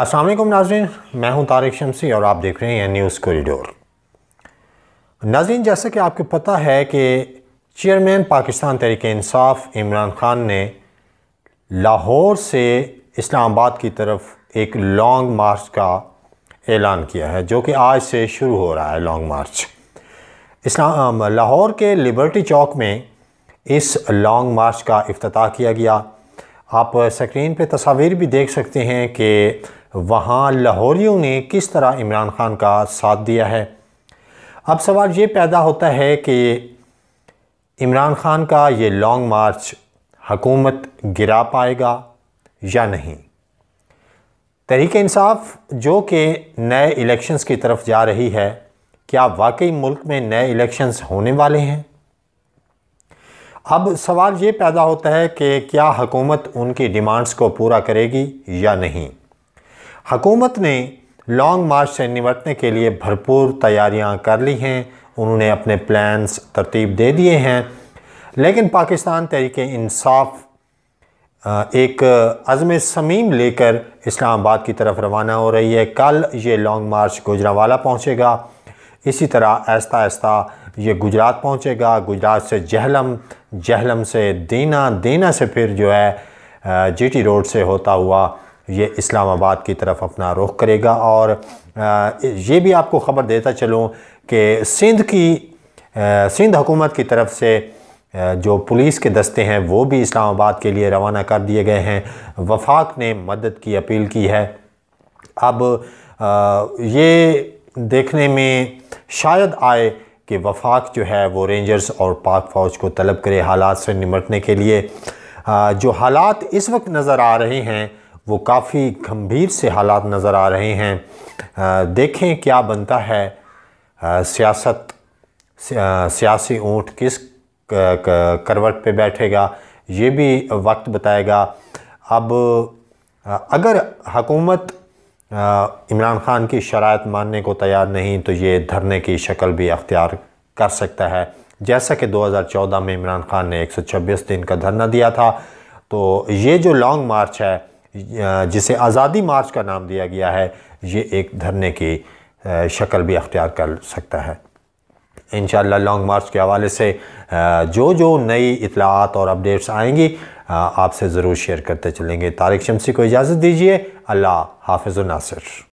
असलम नाजरन मैं हूं तारिक शमसी और आप देख रहे हैं न्यूज़ कॉरिडोर नाजरन जैसा कि आपको पता है कि चेयरमैन पाकिस्तान तहरीक इंसाफ इमरान ख़ान ने लाहौर से इस्लामाबाद की तरफ एक लॉन्ग मार्च का ऐलान किया है जो कि आज से शुरू हो रहा है लॉन्ग मार्च इस्लाम लाहौर के लिबर्टी चौक में इस लॉन्ग मार्च का अफ्ताह किया गया आप स्क्रीन पे तस्वीर भी देख सकते हैं कि वहाँ लाहौरियों ने किस तरह इमरान खान का साथ दिया है अब सवाल ये पैदा होता है कि इमरान खान का ये लॉन्ग मार्च हकूमत गिरा पाएगा या नहीं तहरीक इंसाफ जो कि नए इलेक्शंस की तरफ जा रही है क्या वाकई मुल्क में नए इलेक्शंस होने वाले हैं अब सवाल ये पैदा होता है कि क्या हकूमत उनकी डिमांड्स को पूरा करेगी या नहीं हकूमत ने लॉन्ग मार्च से निपटने के लिए भरपूर तैयारियां कर ली हैं उन्होंने अपने प्लान्स तरतीब दे दिए हैं लेकिन पाकिस्तान तहरीक इंसाफ एक अज़म समीम लेकर इस्लामाबाद की तरफ रवाना हो रही है कल ये लॉन्ग मार्च गुजरावाला पहुँचेगा इसी तरह आहिस्ता आहिस्ता ये गुजरात पहुँचेगा गुजरात से जहलम जहलम से दीना दीना से फिर जो है जीटी रोड से होता हुआ ये इस्लामाबाद की तरफ अपना रुख करेगा और ये भी आपको ख़बर देता चलूँ कि सिंध की सिंध हुकूमत की तरफ से जो पुलिस के दस्ते हैं वो भी इस्लामाबाद के लिए रवाना कर दिए गए हैं वफाक ने मदद की अपील की है अब ये देखने में शायद आए कि वफाक जो है वो रेंजर्स और पाक फ़ौज को तलब करे हालात से निमटने के लिए जो हालात इस वक्त नज़र आ रहे हैं वो काफ़ी गंभीर से हालात नज़र आ रहे हैं देखें क्या बनता है सियासत सियासी ऊँट किस करवट पे बैठेगा ये भी वक्त बताएगा अब अगर हकूमत इमरान ख़ान की शरात मानने को तैयार नहीं तो ये धरने की शक्ल भी अख्तियार कर सकता है जैसा कि 2014 में इमरान ख़ान ने 126 दिन का धरना दिया था तो ये जो लॉन्ग मार्च है जिसे आज़ादी मार्च का नाम दिया गया है ये एक धरने की शक्ल भी अख्तियार कर सकता है इन लॉन्ग मार्च के हवाले से जो जो नई इतलात और अपडेट्स आएंगी आपसे ज़रूर शेयर करते चलेंगे तारिक शमसी को इजाज़त दीजिए अल्लाह हाफिज़ुल नासिर